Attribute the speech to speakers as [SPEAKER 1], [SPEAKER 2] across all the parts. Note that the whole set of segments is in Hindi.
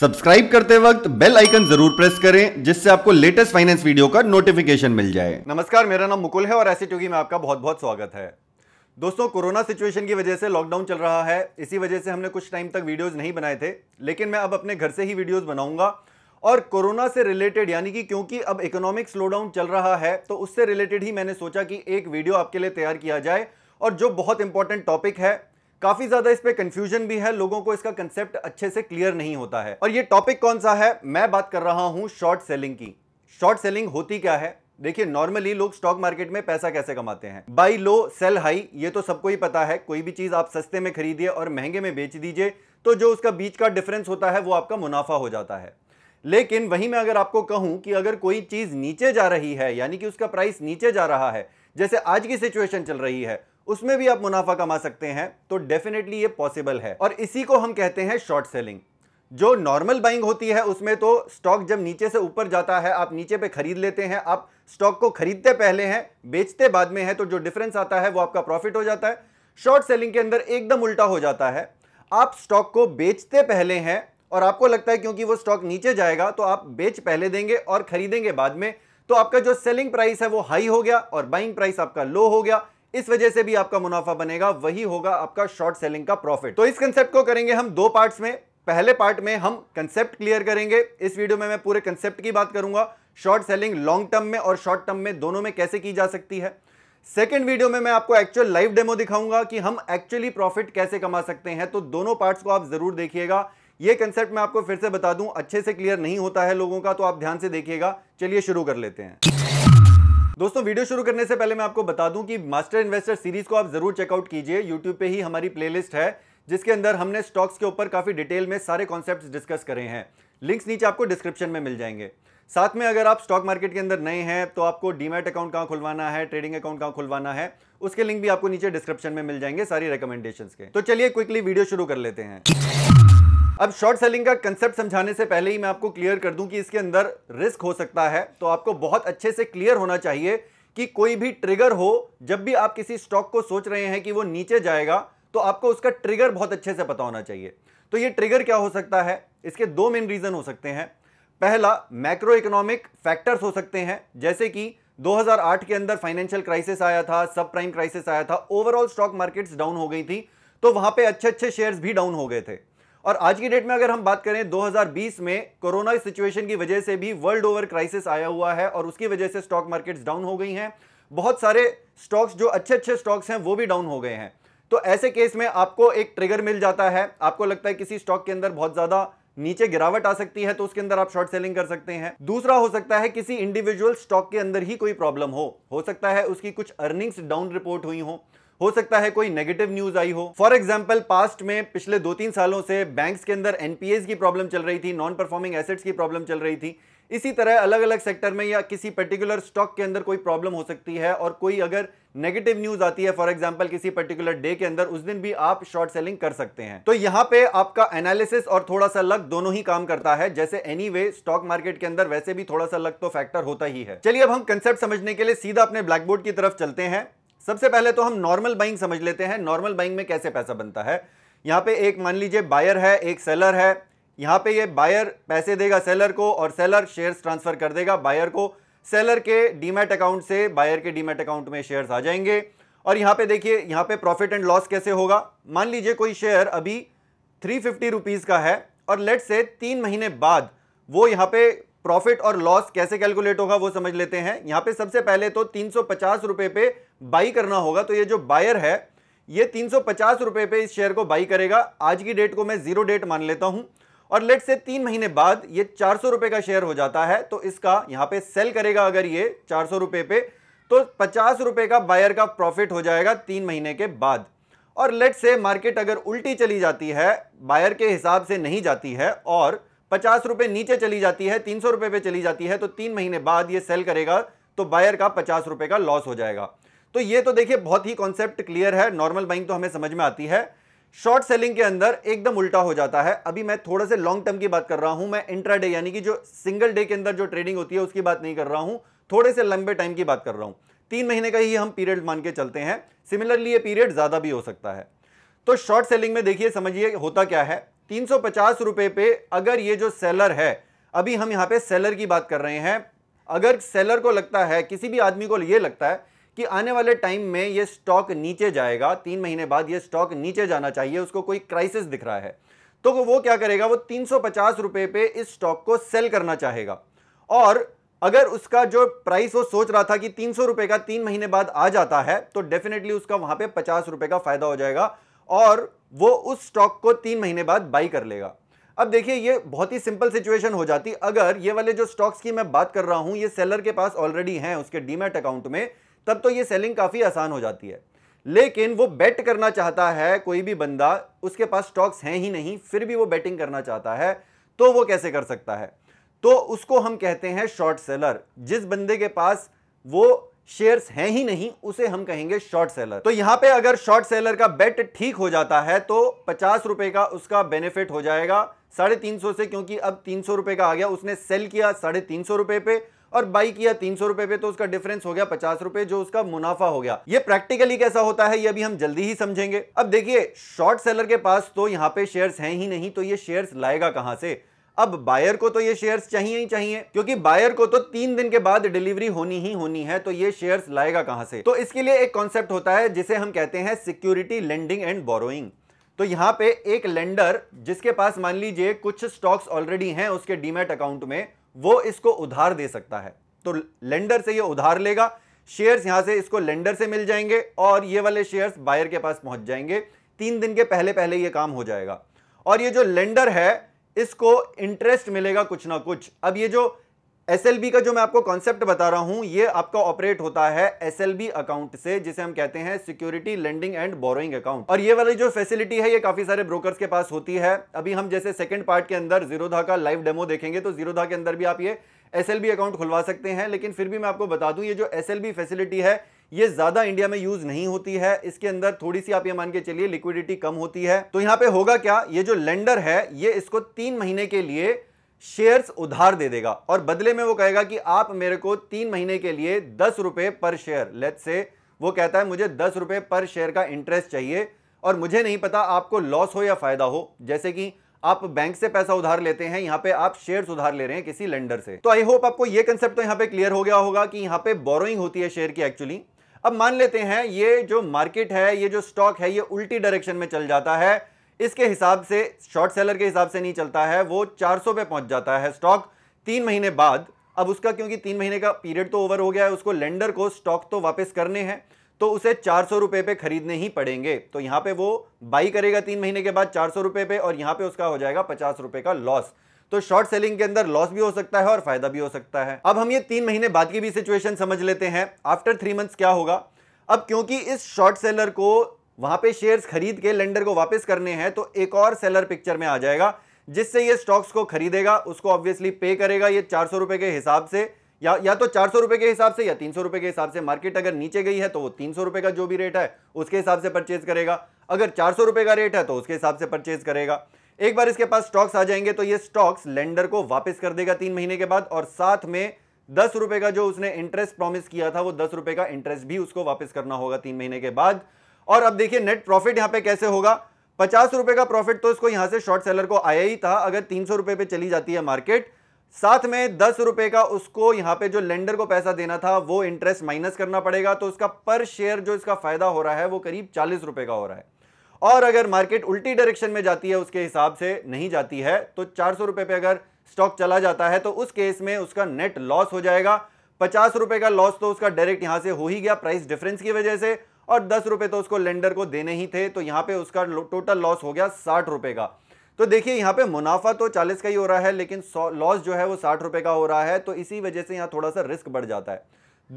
[SPEAKER 1] सब्सक्राइब करते वक्त बेल आइकन जरूर प्रेस करें जिससे आपको लेटेस्ट फाइनेंस वीडियो का नोटिफिकेशन मिल जाए नमस्कार मेरा नाम मुकुल है और ऐसे ट्यूगी में आपका बहुत बहुत स्वागत है दोस्तों कोरोना सिचुएशन की वजह से लॉकडाउन चल रहा है इसी वजह से हमने कुछ टाइम तक वीडियोज नहीं बनाए थे लेकिन मैं अब अपने घर से ही वीडियोज बनाऊंगा और कोरोना से रिलेटेड यानी कि क्योंकि अब इकोनॉमिक स्लोडाउन चल रहा है तो उससे रिलेटेड ही मैंने सोचा कि एक वीडियो आपके लिए तैयार किया जाए और जो बहुत इंपॉर्टेंट टॉपिक है काफ़ी ज़्यादा इस पर कंफ्यूजन भी है लोगों को इसका कंसेप्ट अच्छे से क्लियर नहीं होता है और ये टॉपिक कौन सा है मैं बात कर रहा हूं शॉर्ट सेलिंग की शॉर्ट सेलिंग होती क्या है देखिए नॉर्मली लोग स्टॉक मार्केट में पैसा कैसे कमाते हैं बाई लो सेल हाई ये तो सबको ही पता है कोई भी चीज़ आप सस्ते में खरीदिए और महंगे में बेच दीजिए तो जो उसका बीच का डिफरेंस होता है वो आपका मुनाफा हो जाता है लेकिन वहीं मैं अगर आपको कहूं कि अगर कोई चीज़ नीचे जा रही है यानी कि उसका प्राइस नीचे जा रहा है जैसे आज की सिचुएशन चल रही है उसमें भी आप मुनाफा कमा सकते हैं तो डेफिनेटली ये पॉसिबल है और इसी को हम कहते हैं शॉर्ट सेलिंग जो नॉर्मल बाइंग होती है उसमें तो स्टॉक जब नीचे से ऊपर जाता है आप नीचे पे खरीद लेते हैं आप स्टॉक को खरीदते पहले हैं बेचते बाद में है तो जो डिफरेंस आता है वो आपका प्रॉफिट हो जाता है शॉर्ट सेलिंग के अंदर एकदम उल्टा हो जाता है आप स्टॉक को बेचते पहले हैं और आपको लगता है क्योंकि वो स्टॉक नीचे जाएगा तो आप बेच पहले देंगे और खरीदेंगे बाद में तो आपका जो सेलिंग प्राइस है वो हाई हो गया और बाइंग प्राइस आपका लो हो गया इस वजह से भी आपका मुनाफा बनेगा वही होगा आपका शॉर्ट सेलिंग का प्रॉफिट तो इस कंसेप्ट को करेंगे हम दो पार्ट में पहले पार्ट में हम कंसेप्ट क्लियर करेंगे इस वीडियो में मैं पूरे कंसेप्ट की बात करूंगा शॉर्ट सेलिंग लॉन्ग टर्म में और शॉर्ट टर्म में दोनों में कैसे की जा सकती है सेकेंड वीडियो में मैं आपको एक्चुअल लाइव डेमो दिखाऊंगा कि हम एक्चुअली प्रॉफिट कैसे कमा सकते हैं तो दोनों पार्ट्स को आप जरूर देखिएगा ये कंसेप्ट मैं आपको फिर से बता दूं अच्छे से क्लियर नहीं होता है लोगों का तो आप ध्यान से देखिएगा चलिए शुरू कर लेते हैं दोस्तों वीडियो शुरू करने से पहले मैं आपको बता दूं कि मास्टर इन्वेस्टर सीरीज को आप जरूर चेकआउट कीजिए यूट्यूब पे ही हमारी प्लेलिस्ट है जिसके अंदर हमने स्टॉक्स के ऊपर काफी डिटेल में सारे कॉन्सेप्ट डिस्कस करे हैं लिंक्स नीचे आपको डिस्क्रिप्शन में मिल जाएंगे साथ में अगर आप स्टॉक मार्केट के अंदर नए हैं तो आपको डीमेट अकाउंट कहाँ खुलवाना है ट्रेडिंग अकाउंट कहाँ खुलवाना है उसके लिंक भी आपको नीचे डिस्क्रिप्शन में मिल जाएंगे सारी रिकमेंडेशन के तो चलिए क्विकली वीडियो शुरू कर लेते हैं अब शॉर्ट सेलिंग का कंसेप्ट समझाने से पहले ही मैं आपको क्लियर कर दूं कि इसके अंदर रिस्क हो सकता है तो आपको बहुत अच्छे से क्लियर होना चाहिए कि कोई भी ट्रिगर हो जब भी आप किसी स्टॉक को सोच रहे हैं कि वो नीचे जाएगा तो आपको उसका ट्रिगर बहुत अच्छे से पता होना चाहिए तो ये ट्रिगर क्या हो सकता है इसके दो मेन रीज़न हो सकते हैं पहला मैक्रो इकोनॉमिक फैक्टर्स हो सकते हैं जैसे कि 2008 के अंदर फाइनेंशियल क्राइसिस आया था सब प्राइम क्राइसिस आया था ओवरऑल स्टॉक मार्केट्स डाउन हो गई थी तो वहां पे अच्छे अच्छे शेयर्स भी डाउन हो गए थे और आज की डेट में अगर हम बात करें 2020 में कोरोना सिचुएशन की वजह से भी वर्ल्ड ओवर क्राइसिस आया हुआ है और उसकी वजह से स्टॉक मार्केट्स डाउन हो गई हैं बहुत सारे स्टॉक्स जो अच्छे अच्छे स्टॉक्स हैं वो भी डाउन हो गए हैं तो ऐसे केस में आपको एक ट्रिगर मिल जाता है आपको लगता है किसी स्टॉक के अंदर बहुत ज़्यादा नीचे गिरावट आ सकती है तो उसके अंदर आप शॉर्ट सेलिंग कर सकते हैं दूसरा हो सकता है किसी इंडिविजुअल स्टॉक के अंदर ही कोई प्रॉब्लम हो हो सकता है उसकी कुछ अर्निंग्स डाउन रिपोर्ट हुई हो हो सकता है कोई नेगेटिव न्यूज आई हो फॉर एग्जाम्पल पास्ट में पिछले दो तीन सालों से बैंक्स के अंदर एनपीएस की प्रॉब्लम चल रही थी नॉन परफॉर्मिंग एसेट्स की प्रॉब्लम चल रही थी इसी तरह अलग अलग सेक्टर में या किसी पर्टिकुलर स्टॉक के अंदर कोई प्रॉब्लम हो सकती है और कोई अगर नेगेटिव न्यूज आती है फॉर एग्जाम्पल किसी पर्टिकुलर डे के अंदर उस दिन भी आप शॉर्ट सेलिंग कर सकते हैं तो यहाँ पे आपका एनालिसिस और थोड़ा सा लक दोनों ही काम करता है जैसे एनी anyway, स्टॉक मार्केट के अंदर वैसे भी थोड़ा सा लक तो फैक्टर होता ही है चलिए अब हम कंसेप्ट समझने के लिए सीधा अपने ब्लैकबोर्ड की तरफ चलते हैं सबसे पहले तो हम नॉर्मल बाइंग समझ लेते हैं नॉर्मल बाइंग में कैसे पैसा बनता है यहां पे एक मान लीजिए बायर है एक सेलर है यहां पे ये बायर पैसे देगा सेलर को और सेलर शेयर्स ट्रांसफर कर देगा बायर को सेलर के डीमेट अकाउंट से बायर के डीमेट अकाउंट में शेयर्स आ जाएंगे और यहां पे देखिए यहां पे प्रॉफिट एंड लॉस कैसे होगा मान लीजिए कोई शेयर अभी थ्री फिफ्टी का है और लेट से तीन महीने बाद वो यहां पे प्रॉफिट और लॉस कैसे कैलकुलेट होगा वो समझ लेते हैं यहां पे सबसे पहले तो तीन रुपए पे बाई करना होगा तो ये जो बायर है ये तीन रुपए पे इस शेयर को बाई करेगा आज की डेट को मैं जीरो डेट मान लेता हूं और लेट से तीन महीने बाद ये चार रुपए का शेयर हो जाता है तो इसका यहाँ पे सेल करेगा अगर ये चार रुपए पे तो पचास रुपए का बायर का प्रॉफिट हो जाएगा तीन महीने के बाद और लेट से मार्केट अगर उल्टी चली जाती है बायर के हिसाब से नहीं जाती है और पचास रुपए नीचे चली जाती है तीन सौ रुपए पे चली जाती है तो तीन महीने बाद ये सेल करेगा तो बायर का पचास रुपए का लॉस हो जाएगा तो ये तो देखिए बहुत ही कॉन्सेप्ट क्लियर है नॉर्मल बाइंग तो हमें समझ में आती है शॉर्ट सेलिंग के अंदर एकदम उल्टा हो जाता है अभी मैं थोड़ा से लॉन्ग टर्म की बात कर रहा हूं मैं इंट्रा यानी कि जो सिंगल डे के अंदर जो ट्रेडिंग होती है उसकी बात नहीं कर रहा हूं थोड़े से लंबे टाइम की बात कर रहा हूं तीन महीने का ही हम पीरियड मान के चलते हैं सिमिलरली ये पीरियड ज़्यादा भी हो सकता है तो शॉर्ट सेलिंग में देखिए समझिए होता क्या है तीन सौ पे अगर ये जो सेलर है अभी हम यहाँ पे सेलर की बात कर रहे हैं अगर सेलर को लगता है किसी भी आदमी को ये लगता है कि आने वाले टाइम में ये स्टॉक नीचे जाएगा तीन महीने बाद ये स्टॉक नीचे जाना चाहिए उसको कोई क्राइसिस दिख रहा है तो वो क्या करेगा वो तीन सौ रुपए पे इस स्टॉक को सेल करना चाहेगा और अगर उसका जो प्राइस वो सोच रहा था कि तीन सौ रुपए का तीन महीने बाद आ जाता है तो डेफिनेटली उसका वहां पे पचास रुपए का फायदा हो जाएगा और वो उस स्टॉक को तीन महीने बाद बाई कर लेगा अब देखिए ये बहुत ही सिंपल सिचुएशन हो जाती अगर ये वाले जो स्टॉक्स की मैं बात कर रहा हूं ये सेलर के पास ऑलरेडी हैं उसके डीमेट अकाउंट में तब तो ये सेलिंग काफ़ी आसान हो जाती है लेकिन वो बेट करना चाहता है कोई भी बंदा उसके पास स्टॉक्स हैं ही नहीं फिर भी वो बेटिंग करना चाहता है तो वो कैसे कर सकता है तो उसको हम कहते हैं शॉर्ट सेलर जिस बंदे के पास वो शेयर्स हैं ही नहीं उसे हम कहेंगे शॉर्ट सेलर तो यहाँ पे अगर शॉर्ट सेलर का बेट ठीक हो जाता है तो पचास रुपए का उसका बेनिफिट हो जाएगा साढ़े तीन सौ से क्योंकि अब तीन सौ रुपए का आ गया उसने सेल किया साढ़े तीन सौ रुपए पे और बाई किया तीन सौ रुपए पे तो उसका डिफरेंस हो गया पचास रुपए जो उसका मुनाफा हो गया ये प्रैक्टिकली कैसा होता है ये अभी हम जल्दी ही समझेंगे अब देखिए शॉर्ट सेलर के पास तो यहाँ पे शेयर्स हैं ही नहीं तो ये शेयर्स लाएगा कहां से अब बायर को तो ये शेयर्स चाहिए ही चाहिए क्योंकि बायर को तो तीन दिन के बाद डिलीवरी होनी ही होनी है तो ये शेयर्स लाएगा कहां से तो इसके लिए एक कॉन्सेप्ट होता है जिसे हम कहते हैं सिक्योरिटी लेंडिंग एंड बोरोइंग तो यहां पे एक लेंडर जिसके पास मान लीजिए कुछ स्टॉक्स ऑलरेडी हैं उसके डीमेट अकाउंट में वो इसको उधार दे सकता है तो लेंडर से ये उधार लेगा शेयर्स यहां से इसको लेंडर से मिल जाएंगे और ये वाले शेयर्स बायर के पास पहुंच जाएंगे तीन दिन के पहले पहले ये काम हो जाएगा और ये जो लेंडर है इसको इंटरेस्ट मिलेगा कुछ ना कुछ अब ये जो एस का जो मैं आपको कॉन्सेप्ट बता रहा हूं ये आपका ऑपरेट होता है एस अकाउंट से जिसे हम कहते हैं security lending and borrowing account और ये वाली जो फैसिलिटी है ये काफी सारे ब्रोकर्स के पास होती है अभी हम जैसे सेकंड पार्ट के अंदर जीरोधा का लाइव डेमो देखेंगे तो जीरोधा के अंदर भी आप ये एस अकाउंट खुलवा सकते हैं लेकिन फिर भी मैं आपको बता दूं ये जो एस फैसिलिटी है ये ज्यादा इंडिया में यूज नहीं होती है इसके अंदर थोड़ी सी आप ये मान के चलिए लिक्विडिटी कम होती है तो यहां पे होगा क्या ये जो लेंडर है ये इसको तीन महीने के लिए शेयर्स उधार दे देगा और बदले में वो कहेगा कि आप मेरे को तीन महीने के लिए दस रुपए पर शेयर लेट से वो कहता है मुझे दस रुपए पर शेयर का इंटरेस्ट चाहिए और मुझे नहीं पता आपको लॉस हो या फायदा हो जैसे कि आप बैंक से पैसा उधार लेते हैं यहां पे आप शेयर उधार ले रहे हैं किसी लेंडर से तो आई होप आपको ये कंसेप्ट तो यहां पे क्लियर हो गया होगा कि यहाँ पे बोरोइंग होती है शेयर की एक्चुअली अब मान लेते हैं ये जो मार्केट है ये जो स्टॉक है ये उल्टी डायरेक्शन में चल जाता है इसके हिसाब से शॉर्ट सेलर के हिसाब से नहीं चलता है वो 400 पे पहुंच जाता है स्टॉक तीन महीने बाद अब उसका क्योंकि तीन महीने का पीरियड तो ओवर हो गया है उसको लेंडर को स्टॉक तो वापस करने हैं तो उसे चार सौ पे खरीदने ही पड़ेंगे तो यहां पे वो बाई करेगा तीन महीने के बाद चार सौ पे और यहां पे उसका हो जाएगा पचास रुपए का लॉस तो शॉर्ट सेलिंग के अंदर लॉस भी हो सकता है और फायदा भी हो सकता है अब हम ये तीन महीने बाद की भी सिचुएशन समझ लेते हैं आफ्टर थ्री मंथ्स क्या होगा अब क्योंकि इस शॉर्ट सेलर को वहां पे शेयर्स खरीद के लेंडर को वापस करने हैं तो एक और सेलर पिक्चर में आ जाएगा जिससे ये स्टॉक्स को खरीदेगा उसको ऑब्वियसली पे करेगा ये चार सौ के हिसाब से या या तो चार सौ रुपए के हिसाब से या तीन सौ रुपए के हिसाब से मार्केट अगर नीचे गई है तो वो तीन सौ रुपए का जो भी रेट है उसके हिसाब से परचेज करेगा अगर चार सौ रुपए का रेट है तो उसके हिसाब से परचेज करेगा एक बार इसके पास स्टॉक्स आ जाएंगे तो ये स्टॉक्स लेंडर को वापस कर देगा तीन महीने के बाद और साथ में दस रुपए का जो उसने इंटरेस्ट प्रॉमिस किया था वो दस रुपए का इंटरेस्ट भी उसको वापस करना होगा तीन महीने के बाद और अब देखिए नेट प्रॉफिट यहां पे कैसे होगा पचास रुपए का प्रॉफिट तो इसको यहां से शॉर्ट सेलर को आया ही था अगर तीन सौ रुपए पे चली जाती है मार्केट साथ में दस रुपए का उसको यहां पे जो लेंडर को पैसा देना था वो इंटरेस्ट माइनस करना पड़ेगा तो उसका पर शेयर जो इसका फायदा हो रहा है वो करीब चालीस रुपए का हो रहा है और अगर मार्केट उल्टी डायरेक्शन में जाती है उसके हिसाब से नहीं जाती है तो चार सौ रुपए पे अगर स्टॉक चला जाता है तो उस केस में उसका नेट लॉस हो जाएगा पचास रुपए का लॉस तो उसका डायरेक्ट यहां से हो ही गया प्राइस डिफरेंस की वजह से और दस रुपए तो उसको लेंडर को देने ही थे तो यहां पे उसका टोटल लॉस हो गया साठ रुपए का तो देखिए यहां पे मुनाफा तो चालीस का ही हो रहा है लेकिन लॉस जो है वो साठ रुपए का हो रहा है तो इसी वजह से यहां थोड़ा सा रिस्क बढ़ जाता है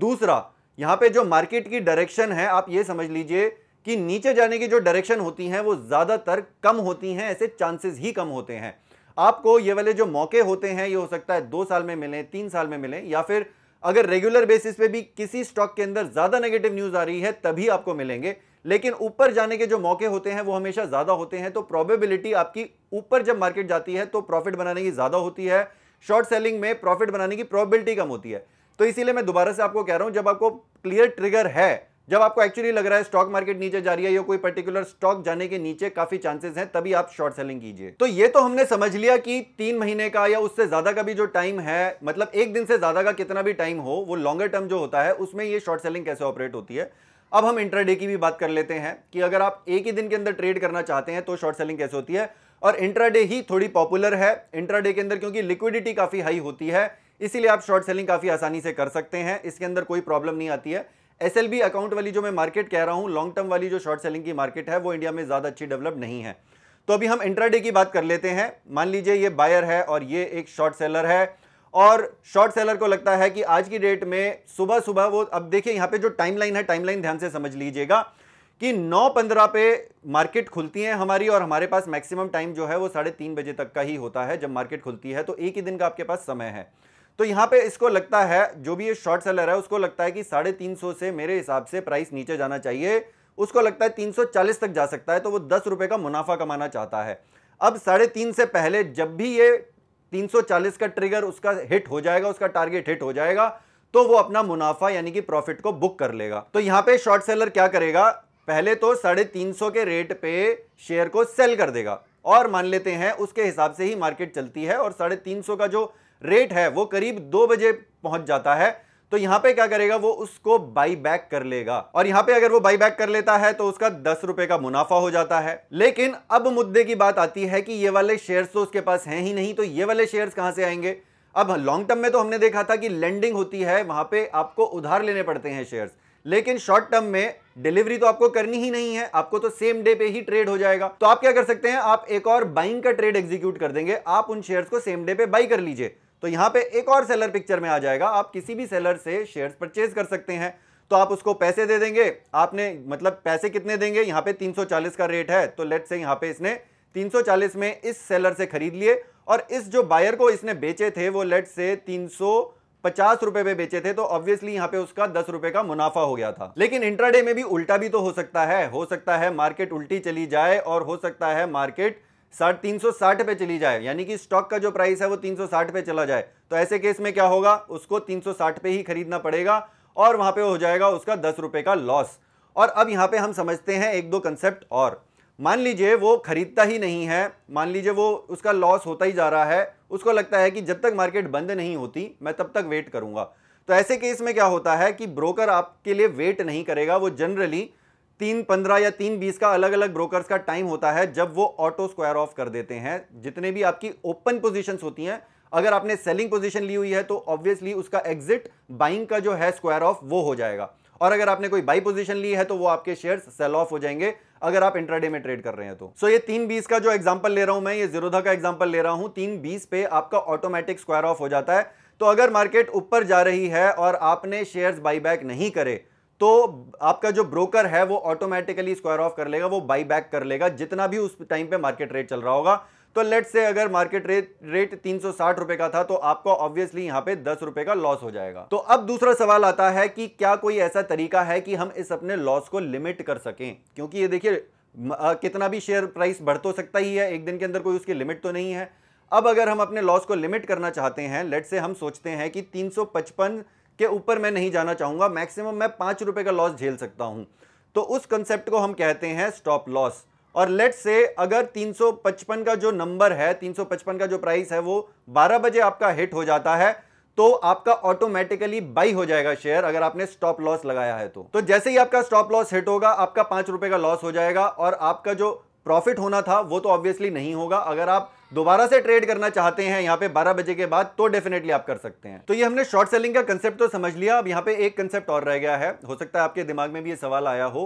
[SPEAKER 1] दूसरा यहां पे जो मार्केट की डायरेक्शन है आप ये समझ लीजिए कि नीचे जाने की जो डायरेक्शन होती हैं वो ज़्यादातर कम होती हैं ऐसे चांसेस ही कम होते हैं आपको ये वाले जो मौके होते हैं ये हो सकता है दो साल में मिलें तीन साल में मिलें या फिर अगर रेगुलर बेसिस पे भी किसी स्टॉक के अंदर ज़्यादा नेगेटिव न्यूज़ आ रही है तभी आपको मिलेंगे लेकिन ऊपर जाने के जो मौके होते हैं वो हमेशा ज़्यादा होते हैं तो प्रॉबेबिलिटी आपकी ऊपर जब मार्केट जाती है तो प्रॉफिट बनाने की ज़्यादा होती है शॉर्ट सेलिंग में प्रॉफिट बनाने की प्रॉबिलिटी कम होती है तो इसीलिए मैं दोबारा से आपको कह रहा हूं जब आपको क्लियर ट्रिगर है जब आपको एक्चुअली लग रहा है स्टॉक मार्केट नीचे जा रही है या कोई पर्टिकुलर स्टॉक जाने के नीचे काफी चांसेस हैं तभी आप शॉर्ट सेलिंग कीजिए तो ये तो हमने समझ लिया कि तीन महीने का या उससे ज्यादा का भी जो टाइम है मतलब एक दिन से ज्यादा का कितना भी टाइम हो वो लॉन्गर टर्म जो होता है उसमें ये शॉर्ट सेलिंग कैसे ऑपरेट होती है अब हम इंट्राडे की भी बात कर लेते हैं कि अगर आप एक ही दिन के अंदर ट्रेड करना चाहते हैं तो शॉर्ट सेलिंग कैसे होती है और इंट्राडे ही थोड़ी पॉपुलर है इंट्राडे के अंदर क्योंकि लिक्विडिटी काफ़ी हाई होती है इसीलिए आप शॉर्ट सेलिंग काफ़ी आसानी से कर सकते हैं इसके अंदर कोई प्रॉब्लम नहीं आती है एस अकाउंट वाली जो मैं मार्केट कह रहा हूँ लॉन्ग टर्म वाली जो शॉर्ट सेलिंग की मार्केट है वो इंडिया में ज़्यादा अच्छी डेवलप नहीं है तो अभी हम इंट्राडे की बात कर लेते हैं मान लीजिए ये बायर है और ये एक शॉर्ट सेलर है और शॉर्ट सेलर को लगता है कि आज की डेट में सुबह सुबह वो अब देखिए यहाँ पे जो टाइमलाइन है टाइमलाइन ध्यान से समझ लीजिएगा कि 9:15 पे मार्केट खुलती है हमारी और हमारे पास मैक्सिमम टाइम जो है वो साढ़े तीन बजे तक का ही होता है जब मार्केट खुलती है तो एक ही दिन का आपके पास समय है तो यहाँ पे इसको लगता है जो भी ये शॉर्ट सेलर है उसको लगता है कि साढ़े तीन सौ से मेरे हिसाब से प्राइस नीचे जाना चाहिए उसको लगता है तीन सौ चालीस तक जा सकता है तो वो दस रुपये का मुनाफा कमाना चाहता है अब साढ़े तीन से पहले जब भी ये तीन सौ चालीस का ट्रिगर उसका हिट हो जाएगा उसका टारगेट हिट हो जाएगा तो वो अपना मुनाफा यानी कि प्रॉफिट को बुक कर लेगा तो यहाँ पर शॉर्ट सेलर क्या करेगा पहले तो साढ़े तीन सौ के रेट पे शेयर को सेल कर देगा और मान लेते हैं उसके हिसाब से ही मार्केट चलती है और साढ़े तीन सौ का जो रेट है वो करीब दो बजे पहुंच जाता है तो यहां पे क्या करेगा वो उसको बाई बैक कर लेगा और यहां पे अगर वो बाई बैक कर लेता है तो उसका दस रुपए का मुनाफा हो जाता है लेकिन अब मुद्दे की बात आती है कि ये वाले शेयर्स तो उसके पास हैं ही नहीं तो ये वाले शेयर्स कहां से आएंगे अब लॉन्ग टर्म में तो हमने देखा था कि लेंडिंग होती है वहां पर आपको उधार लेने पड़ते हैं शेयर्स लेकिन शॉर्ट टर्म में डिलीवरी तो आपको करनी ही नहीं है आपको तो सेम डे पे ही ट्रेड हो जाएगा तो आप क्या कर सकते हैं आप एक और बाइंग का ट्रेड एग्जीक्यूट कर देंगे आप उन शेयर्स को सेम डे पे बाई कर लीजिए तो यहां पे एक और सेलर पिक्चर में आ जाएगा आप किसी भी सेलर से शेयर्स परचेज कर सकते हैं तो आप उसको पैसे दे देंगे आपने मतलब पैसे कितने देंगे यहां पे 340 का रेट है तो लेट से यहां पे इसने 340 में इस सेलर से खरीद लिए और इस जो बायर को इसने बेचे थे वो लेट से तीन पचास रुपए में बेचे थे तो ऑब्वियसली यहाँ पे उसका दस रुपए का मुनाफा हो गया था लेकिन इंट्राडे में भी उल्टा भी तो हो सकता है हो सकता है मार्केट उल्टी चली जाए और हो सकता है मार्केट साठ तीन सौ साठ पे चली जाए यानी कि स्टॉक का जो प्राइस है वो तीन सौ साठ पे चला जाए तो ऐसे केस में क्या होगा उसको तीन सौ साठ पे ही खरीदना पड़ेगा और वहां पे हो जाएगा उसका दस रुपए का लॉस और अब यहां पे हम समझते हैं एक दो कंसेप्ट और मान लीजिए वो खरीदता ही नहीं है मान लीजिए वो उसका लॉस होता ही जा रहा है उसको लगता है कि जब तक मार्केट बंद नहीं होती मैं तब तक वेट करूंगा तो ऐसे केस में क्या होता है कि ब्रोकर आपके लिए वेट नहीं करेगा वो जनरली तीन पंद्रह या तीन बीस का अलग अलग ब्रोकर्स का टाइम होता है जब वो ऑटो स्क्वायर ऑफ कर देते हैं जितने भी आपकी ओपन पोजीशंस होती हैं अगर आपने सेलिंग पोजीशन ली हुई है तो ऑब्वियसली उसका एग्जिट बाइंग का जो है स्क्वायर ऑफ वो हो जाएगा और अगर आपने कोई बाई पोजीशन ली है तो वो आपके शेयर्स सेल ऑफ हो जाएंगे अगर आप इंट्राडे में ट्रेड कर रहे हैं तो सो so, ये तीन बीस का जो एग्जाम्पल ले रहा हूं मैं ये जीरोधा का एग्जाम्पल ले रहा हूं तीन बीस पे आपका ऑटोमेटिक स्क्वायर ऑफ हो जाता है तो अगर मार्केट ऊपर जा रही है और आपने शेयर्स बाईबैक नहीं करे तो आपका जो ब्रोकर है वो ऑटोमेटिकली स्क्वायर ऑफ कर लेगा वो बाई बैक कर लेगा जितना भी उस टाइम पे मार्केट रेट चल रहा होगा तो लेट से अगर मार्केट रेट रेट तीन रुपए का था तो आपको ऑब्वियसली यहां पे दस रुपए का लॉस हो जाएगा तो अब दूसरा सवाल आता है कि क्या कोई ऐसा तरीका है कि हम इस अपने लॉस को लिमिट कर सकें क्योंकि ये देखिए कितना भी शेयर प्राइस बढ़ तो सकता ही है एक दिन के अंदर कोई उसकी लिमिट तो नहीं है अब अगर हम अपने लॉस को लिमिट करना चाहते हैं लेट से हम सोचते हैं कि तीन के ऊपर मैं नहीं जाना चाहूंगा मैक्सिमम मैं पांच रुपए का लॉस झेल सकता हूं तो उस कंसेप्ट को हम कहते हैं स्टॉप लॉस और लेट से अगर 355 का जो नंबर है 355 का जो प्राइस है वो 12 बजे आपका हिट हो जाता है तो आपका ऑटोमेटिकली बाई हो जाएगा शेयर अगर आपने स्टॉप लॉस लगाया है तो तो जैसे ही आपका स्टॉप लॉस हिट होगा आपका पांच रुपए का लॉस हो जाएगा और आपका जो प्रॉफिट होना था वो तो ऑब्वियसली नहीं होगा अगर आप दोबारा से ट्रेड करना चाहते हैं यहाँ पे 12 बजे के बाद तो डेफिनेटली आप कर सकते हैं तो ये हमने शॉर्ट सेलिंग का कंसेप्ट तो समझ लिया अब यहाँ पे एक कंसेप्ट और रह गया है हो सकता है आपके दिमाग में भी ये सवाल आया हो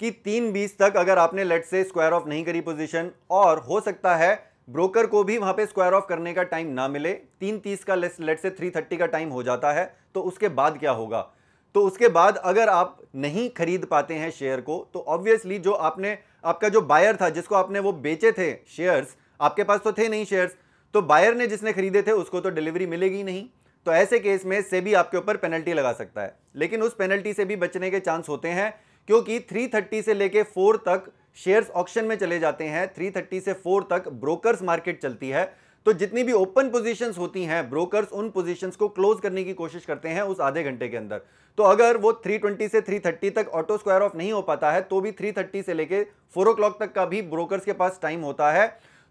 [SPEAKER 1] कि तीन बीस तक अगर आपने लेट से स्क्वायर ऑफ नहीं करी पोजिशन और हो सकता है ब्रोकर को भी वहां पे स्क्वायर ऑफ करने का टाइम ना मिले तीन तीस का लेट से थ्री थर्टी का टाइम हो जाता है तो उसके बाद क्या होगा तो उसके बाद अगर आप नहीं खरीद पाते हैं शेयर को तो ऑब्वियसली जो आपने आपका जो बायर था जिसको आपने वो बेचे थे शेयर्स आपके पास तो थे नहीं शेयर्स तो बायर ने जिसने खरीदे थे उसको तो डिलीवरी मिलेगी नहीं तो ऐसे केस में से भी आपके ऊपर पेनल्टी लगा सकता है लेकिन उस पेनल्टी से भी बचने के चांस होते हैं क्योंकि 330 से लेके 4 तक शेयर्स ऑक्शन में चले जाते हैं 330 से 4 तक ब्रोकर्स मार्केट चलती है तो जितनी भी ओपन पोजीशंस होती हैं ब्रोकर्स उन पोजीशंस को क्लोज करने की कोशिश करते हैं उस आधे घंटे के अंदर तो अगर वो 320 से 330 तक ऑटो स्क्वायर ऑफ नहीं हो पाता है तो भी 330 से लेके फोर ओ तक का भी ब्रोकर्स के पास टाइम होता है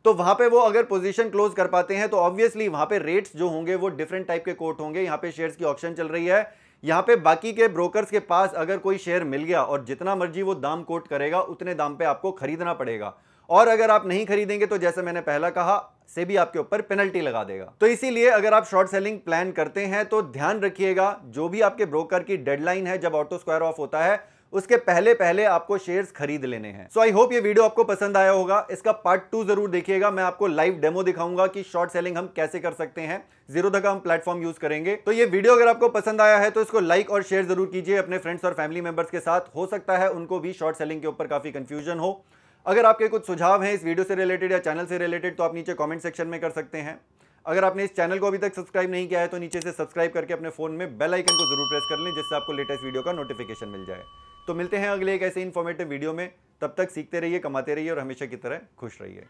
[SPEAKER 1] तो वहां पे वो अगर पोजीशन क्लोज कर पाते हैं तो ऑब्वियसली वहां पे रेट्स जो होंगे वो डिफरेंट टाइप के कोट होंगे यहाँ पे शेयर्स की ऑप्शन चल रही है यहाँ पे बाकी के ब्रोकर्स के पास अगर कोई शेयर मिल गया और जितना मर्जी वो दाम कोट करेगा उतने दाम पे आपको खरीदना पड़ेगा और अगर आप नहीं खरीदेंगे तो जैसे मैंने पहला कहा से भी आपके ऊपर पेनल्टी लगा देगा तो इसीलिए अगर आप शॉर्ट सेलिंग प्लान करते हैं तो ध्यान रखिएगा जो भी आपके ब्रोकर की डेडलाइन है जब ऑटो स्क्वायर ऑफ होता है उसके पहले पहले आपको शेयर्स खरीद लेने हैं सो आई होप ये वीडियो आपको पसंद आया होगा इसका पार्ट टू जरूर देखिएगा मैं आपको लाइव डेमो दिखाऊंगा कि शॉर्ट सेलिंग हम कैसे कर सकते हैं जीरो का हम प्लेटफॉर्म यूज करेंगे तो ये वीडियो अगर आपको पसंद आया है तो इसको लाइक और शेयर जरूर कीजिए अपने फ्रेंड्स और फैमिली मेंबर्स के साथ हो सकता है उनको भी शॉर्ट सेलिंग के ऊपर काफी कंफ्यूजन हो अगर आपके कुछ सुझाव हैं इस वीडियो से रिलेटेड या चैनल से रिलेटेड तो आप नीचे कमेंट सेक्शन में कर सकते हैं अगर आपने इस चैनल को अभी तक सब्सक्राइब नहीं किया है तो नीचे से सब्सक्राइब करके अपने फोन में बेल आइकन को जरूर प्रेस कर लें जिससे आपको लेटेस्ट वीडियो का नोटिफिकेशन मिल जाए तो मिलते हैं अगले एक ऐसे इन्फॉर्मेटिव वीडियो में तब तक सीखते रहिए कमाते रहिए और हमेशा की तरह खुश रहिए